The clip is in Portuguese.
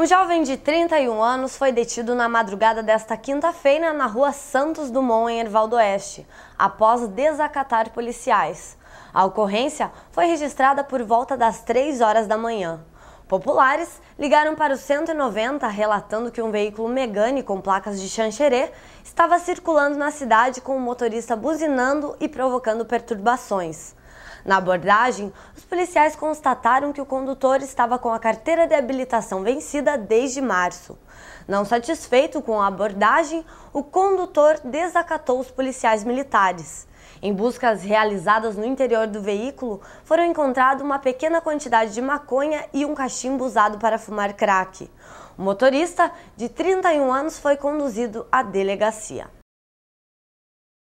Um jovem de 31 anos foi detido na madrugada desta quinta-feira na rua Santos Dumont, em Ervaldo Oeste, após desacatar policiais. A ocorrência foi registrada por volta das 3 horas da manhã. Populares ligaram para o 190 relatando que um veículo Megane com placas de Xanxerê estava circulando na cidade com o motorista buzinando e provocando perturbações. Na abordagem, os policiais constataram que o condutor estava com a carteira de habilitação vencida desde março. Não satisfeito com a abordagem, o condutor desacatou os policiais militares. Em buscas realizadas no interior do veículo, foram encontrada uma pequena quantidade de maconha e um cachimbo usado para fumar crack. O motorista, de 31 anos, foi conduzido à delegacia.